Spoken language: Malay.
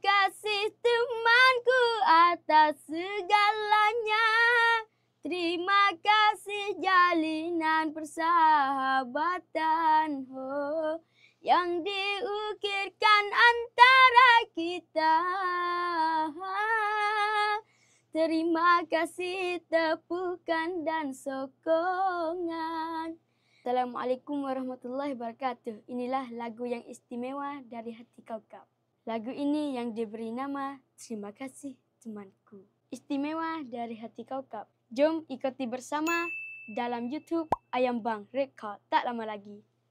kasih temanku atas segalanya. Terima kasih jalinan persahabatan oh, yang diukirkan antara kita. Terima kasih tepukan dan sokongan. Assalamualaikum warahmatullahi wabarakatuh. Inilah lagu yang istimewa dari hati kau-kau. Lagu ini yang diberi nama Terima Kasih Temanku. Istimewa dari hati kau kap. Jom ikuti bersama dalam YouTube Ayam Bang Record tak lama lagi.